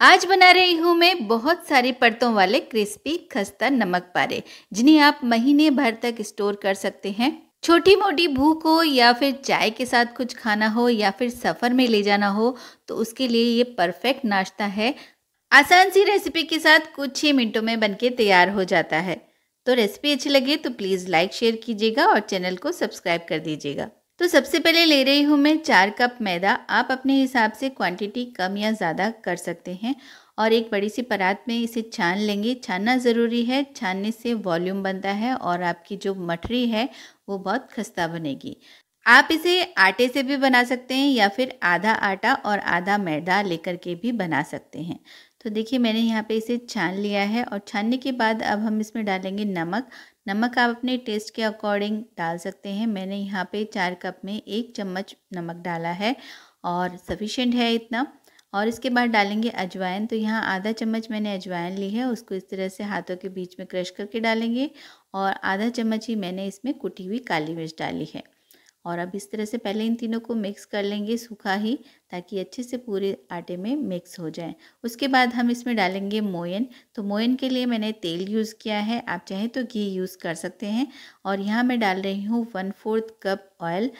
आज बना रही हूँ मैं बहुत सारे परतों वाले क्रिस्पी खस्ता नमक पारे जिन्हें आप महीने भर तक स्टोर कर सकते हैं छोटी मोटी भूख हो या फिर चाय के साथ कुछ खाना हो या फिर सफ़र में ले जाना हो तो उसके लिए ये परफेक्ट नाश्ता है आसान सी रेसिपी के साथ कुछ ही मिनटों में बनके तैयार हो जाता है तो रेसिपी अच्छी लगे तो प्लीज़ लाइक शेयर कीजिएगा और चैनल को सब्सक्राइब कर दीजिएगा तो सबसे पहले ले रही हूँ मैं चार कप मैदा आप अपने हिसाब से क्वांटिटी कम या ज़्यादा कर सकते हैं और एक बड़ी सी परात में इसे छान लेंगे छानना ज़रूरी है छानने से वॉल्यूम बनता है और आपकी जो मठरी है वो बहुत खस्ता बनेगी आप इसे आटे से भी बना सकते हैं या फिर आधा आटा और आधा मैदा लेकर के भी बना सकते हैं तो देखिए मैंने यहाँ पे इसे छान लिया है और छानने के बाद अब हम इसमें डालेंगे नमक नमक आप अपने टेस्ट के अकॉर्डिंग डाल सकते हैं मैंने यहाँ पे चार कप में एक चम्मच नमक डाला है और सफिशेंट है इतना और इसके बाद डालेंगे अजवाइन तो यहाँ आधा चम्मच मैंने अजवाइन ली है उसको इस तरह से हाथों के बीच में क्रश करके डालेंगे और आधा चम्मच ही मैंने इसमें कुटी हुई काली मिर्च डाली है और अब इस तरह से पहले इन तीनों को मिक्स कर लेंगे सूखा ही ताकि अच्छे से पूरे आटे में मिक्स हो जाए उसके बाद हम इसमें डालेंगे मोयन तो मोयन के लिए मैंने तेल यूज़ किया है आप चाहें तो घी यूज़ कर सकते हैं और यहाँ मैं डाल रही हूँ वन फोर्थ कप ऑयल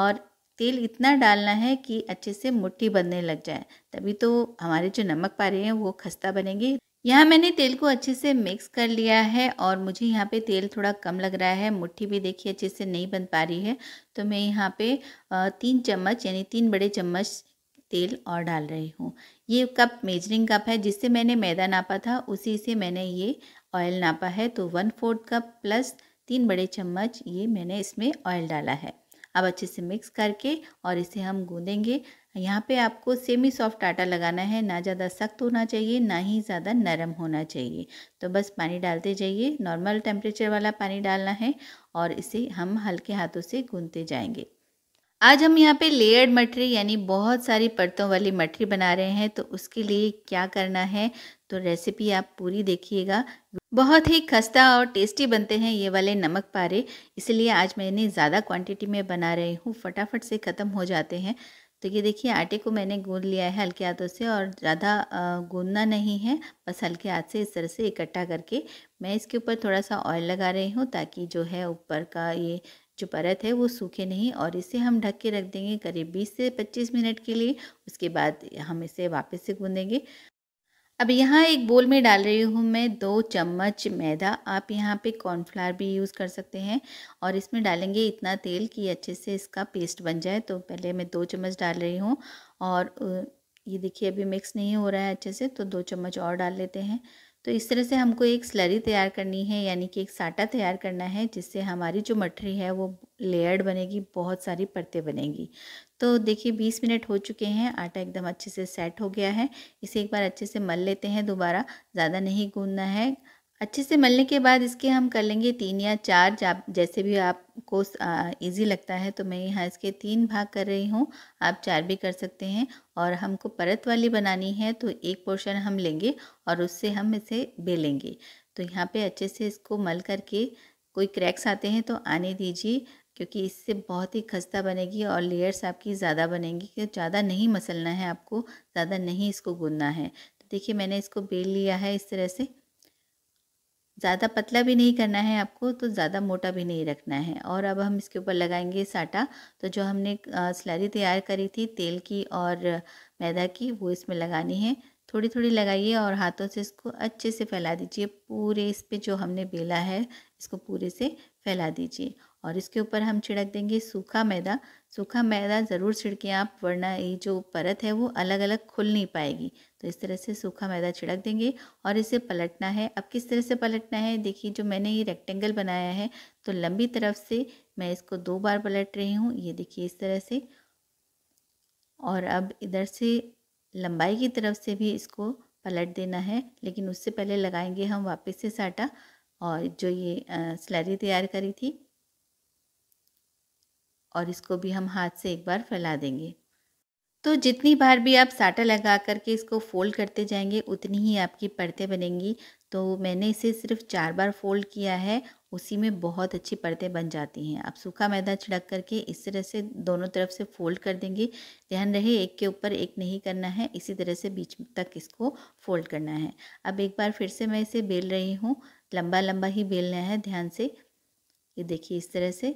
और तेल इतना डालना है कि अच्छे से मुट्ठी बनने लग जाए तभी तो हमारे जो नमक पा रहे हैं वो खस्ता बनेंगे यहाँ मैंने तेल को अच्छे से मिक्स कर लिया है और मुझे यहाँ पे तेल थोड़ा कम लग रहा है मुट्ठी भी देखिए अच्छे से नहीं बन पा रही है तो मैं यहाँ पे तीन चम्मच यानी तीन बड़े चम्मच तेल और डाल रही हूँ ये कप मेजरिंग कप है जिससे मैंने मैदा नापा था उसी से मैंने ये ऑयल नापा है तो वन फोर्थ कप प्लस तीन बड़े चम्मच ये मैंने इसमें ऑयल डाला है अब अच्छे से मिक्स करके और इसे हम गूंदेंगे यहाँ पे आपको सेमी सॉफ्ट आटा लगाना है ना ज़्यादा सख्त होना चाहिए ना ही ज़्यादा नरम होना चाहिए तो बस पानी डालते जाइए नॉर्मल टेम्परेचर वाला पानी डालना है और इसे हम हल्के हाथों से गूंदते जाएंगे आज हम यहाँ पे लेयर्ड मटरी यानी बहुत सारी परतों वाली मटरी बना रहे हैं तो उसके लिए क्या करना है तो रेसिपी आप पूरी देखिएगा बहुत ही खस्ता और टेस्टी बनते हैं ये वाले नमक पारे इसलिए आज मैंने ज़्यादा क्वांटिटी में बना रही हूँ फटाफट से ख़त्म हो जाते हैं तो ये देखिए आटे को मैंने गूंद लिया है हल्के हाथों से और ज़्यादा गूंदना नहीं है बस हल्के हाथ से इस तरह से इकट्ठा करके मैं इसके ऊपर थोड़ा सा ऑयल लगा रही हूँ ताकि जो है ऊपर का ये जो परत है वो सूखे नहीं और इसे हम ढक के रख देंगे करीब 20 से 25 मिनट के लिए उसके बाद हम इसे वापस से गूंदेंगे अब यहाँ एक बोल में डाल रही हूँ मैं दो चम्मच मैदा आप यहाँ पे कॉर्नफ्लावर भी यूज़ कर सकते हैं और इसमें डालेंगे इतना तेल कि अच्छे से इसका पेस्ट बन जाए तो पहले मैं दो चम्मच डाल रही हूँ और ये देखिए अभी मिक्स नहीं हो रहा है अच्छे से तो दो चम्मच और डाल लेते हैं तो इस तरह से हमको एक स्लरी तैयार करनी है यानी कि एक साटा तैयार करना है जिससे हमारी जो मठरी है वो लेयर्ड बनेगी बहुत सारी परतें बनेगी तो देखिए 20 मिनट हो चुके हैं आटा एकदम अच्छे से सेट हो गया है इसे एक बार अच्छे से मल लेते हैं दोबारा ज़्यादा नहीं गूंदना है अच्छे से मलने के बाद इसके हम कर लेंगे तीन या चार आप जैसे भी आपको इजी लगता है तो मैं यहाँ इसके तीन भाग कर रही हूँ आप चार भी कर सकते हैं और हमको परत वाली बनानी है तो एक पोर्शन हम लेंगे और उससे हम इसे बेलेंगे तो यहाँ पे अच्छे से इसको मल करके कोई क्रैक्स आते हैं तो आने दीजिए क्योंकि इससे बहुत ही खस्ता बनेगी और लेयर्स आपकी ज़्यादा बनेंगी क्योंकि ज़्यादा नहीं मसलना है आपको ज़्यादा नहीं इसको गूंदना है तो देखिए मैंने इसको बेल लिया है इस तरह से ज़्यादा पतला भी नहीं करना है आपको तो ज़्यादा मोटा भी नहीं रखना है और अब हम इसके ऊपर लगाएंगे साटा तो जो हमने स्लरी तैयार करी थी तेल की और मैदा की वो इसमें लगानी है थोड़ी थोड़ी लगाइए और हाथों से इसको अच्छे से फैला दीजिए पूरे इस पर जो हमने बेला है इसको पूरे से फैला दीजिए और इसके ऊपर हम छिड़क देंगे सूखा मैदा सूखा मैदा ज़रूर छिड़कें आप वरना ये जो परत है वो अलग अलग खुल नहीं पाएगी तो इस तरह से सूखा मैदा छिड़क देंगे और इसे पलटना है अब किस तरह से पलटना है देखिए जो मैंने ये रेक्टेंगल बनाया है तो लंबी तरफ से मैं इसको दो बार पलट रही हूँ ये देखिए इस तरह से और अब इधर से लंबाई की तरफ से भी इसको पलट देना है लेकिन उससे पहले लगाएंगे हम वापस से साटा और जो ये स्लरी तैयार करी थी और इसको भी हम हाथ से एक बार फैला देंगे तो जितनी बार भी आप साटा लगा करके इसको फ़ोल्ड करते जाएंगे उतनी ही आपकी परतें बनेंगी तो मैंने इसे सिर्फ चार बार फ़ोल्ड किया है उसी में बहुत अच्छी परतें बन जाती हैं आप सूखा मैदा छिड़क करके इस तरह से दोनों तरफ से फ़ोल्ड कर देंगे ध्यान रहे एक के ऊपर एक नहीं करना है इसी तरह से बीच तक इसको फ़ोल्ड करना है अब एक बार फिर से मैं इसे बेल रही हूँ लंबा लंबा ही बेलना है ध्यान से ये देखिए इस तरह से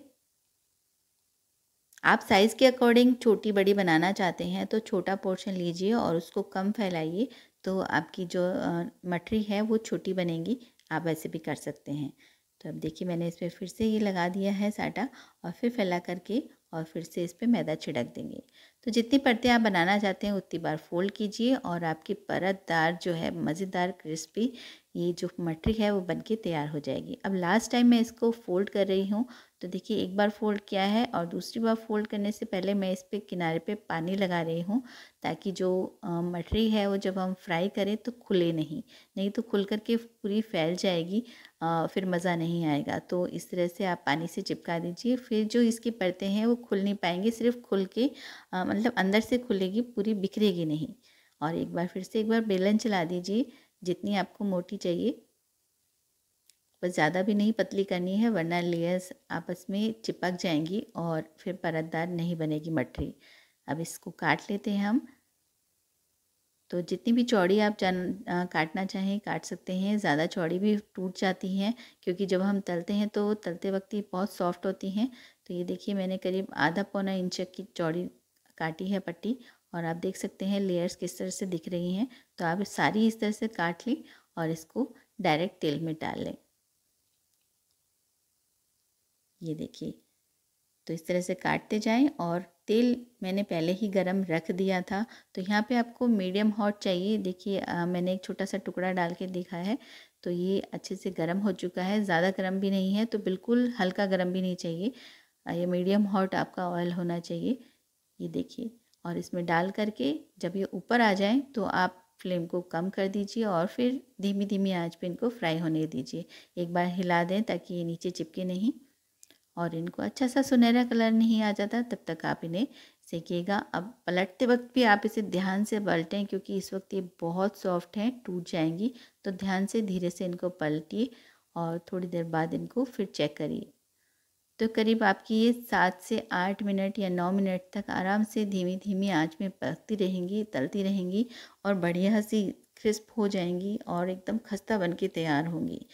आप साइज़ के अकॉर्डिंग छोटी बड़ी बनाना चाहते हैं तो छोटा पोर्शन लीजिए और उसको कम फैलाइए तो आपकी जो मठरी है वो छोटी बनेगी आप ऐसे भी कर सकते हैं तो अब देखिए मैंने इस पर फिर से ये लगा दिया है साटा और फिर फैला करके और फिर से इस पर मैदा छिड़क देंगे तो जितनी परतें आप बनाना चाहते हैं उतनी बार फोल्ड कीजिए और आपकी परतदार जो है मज़ेदार क्रिस्पी ये जो मटरी है वो बनके तैयार हो जाएगी अब लास्ट टाइम मैं इसको फोल्ड कर रही हूँ तो देखिए एक बार फोल्ड किया है और दूसरी बार फोल्ड करने से पहले मैं इस पर किनारे पर पानी लगा रही हूँ ताकि जो मटरी है वो जब हम फ्राई करें तो खुले नहीं नहीं तो खुल करके पूरी फैल जाएगी फिर मज़ा नहीं आएगा तो इस तरह से आप पानी से चिपका दीजिए फिर जो इसकी परतें हैं वो खुल नहीं पाएंगी सिर्फ खुल के मतलब अंदर से खुलेगी पूरी बिखरेगी नहीं और एक बार फिर से एक बार बेलन चला दीजिए जितनी आपको मोटी चाहिए बस ज़्यादा भी नहीं पतली करनी है वरना लेयर्स आपस में चिपक जाएंगी और फिर परतदार नहीं बनेगी मठरी अब इसको काट लेते हैं हम तो जितनी भी चौड़ी आप जान आ, काटना चाहें काट सकते हैं ज़्यादा चौड़ी भी टूट जाती हैं क्योंकि जब हम तलते हैं तो तलते वक्त ही बहुत सॉफ्ट होती हैं तो ये देखिए मैंने करीब आधा पौना इंच की चौड़ी काटी है पट्टी और आप देख सकते हैं लेयर्स किस तरह से दिख रही हैं तो आप सारी इस तरह से काट लें और इसको डायरेक्ट तेल में डाल लें ये देखिए तो इस तरह से काटते जाएं और तेल मैंने पहले ही गरम रख दिया था तो यहाँ पे आपको मीडियम हॉट चाहिए देखिए मैंने एक छोटा सा टुकड़ा डाल के देखा है तो ये अच्छे से गर्म हो चुका है ज़्यादा गर्म भी नहीं है तो बिल्कुल हल्का गर्म भी नहीं चाहिए ये मीडियम हॉट आपका ऑयल होना चाहिए ये देखिए और इसमें डाल करके जब ये ऊपर आ जाए तो आप फ्लेम को कम कर दीजिए और फिर धीमी धीमी आँच पर इनको फ्राई होने दीजिए एक बार हिला दें ताकि ये नीचे चिपके नहीं और इनको अच्छा सा सुनहरा कलर नहीं आ जाता तब तक आप इन्हें सेकिएगा अब पलटते वक्त भी आप इसे ध्यान से पलटें क्योंकि इस वक्त ये बहुत सॉफ्ट हैं टूट जाएंगी तो ध्यान से धीरे से इनको पलटिए और थोड़ी देर बाद इनको फिर चेक करिए तो करीब आपकी ये सात से आठ मिनट या नौ मिनट तक आराम से धीमी धीमी आँच में पकती रहेंगी तलती रहेंगी और बढ़िया सी क्रिस्प हो जाएंगी और एकदम खस्ता बन के तैयार होंगी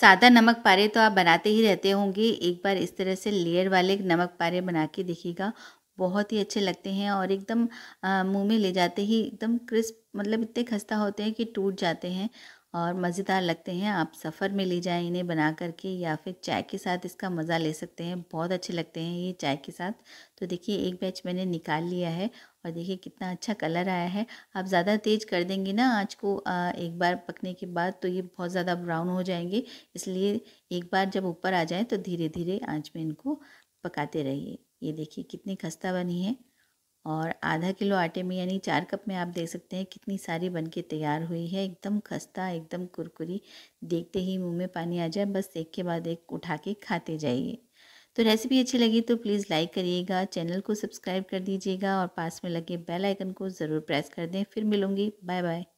सादा नमक पारे तो आप बनाते ही रहते होंगे एक बार इस तरह से लेयर वाले नमक पारे बना के देखिएगा बहुत ही अच्छे लगते हैं और एकदम मुंह में ले जाते ही एकदम क्रिस्प मतलब इतने खस्ता होते हैं कि टूट जाते हैं और मज़ेदार लगते हैं आप सफ़र में ले जाएं इन्हें बना करके या फिर चाय के साथ इसका मज़ा ले सकते हैं बहुत अच्छे लगते हैं ये चाय के साथ तो देखिए एक बैच मैंने निकाल लिया है और देखिए कितना अच्छा कलर आया है आप ज़्यादा तेज़ कर देंगे ना आँच को एक बार पकने के बाद तो ये बहुत ज़्यादा ब्राउन हो जाएंगे इसलिए एक बार जब ऊपर आ जाए तो धीरे धीरे आँच में इनको पकाते रहिए ये देखिए कितनी खस्ता बनी है और आधा किलो आटे में यानी चार कप में आप देख सकते हैं कितनी सारी बन के तैयार हुई है एकदम खस्ता एकदम कुरकुरी देखते ही मुंह में पानी आ जाए बस एक के बाद एक उठा के खाते जाइए तो रेसिपी अच्छी लगी तो प्लीज़ लाइक करिएगा चैनल को सब्सक्राइब कर दीजिएगा और पास में लगे बेल आइकन को ज़रूर प्रेस कर दें फिर मिलूँगी बाय बाय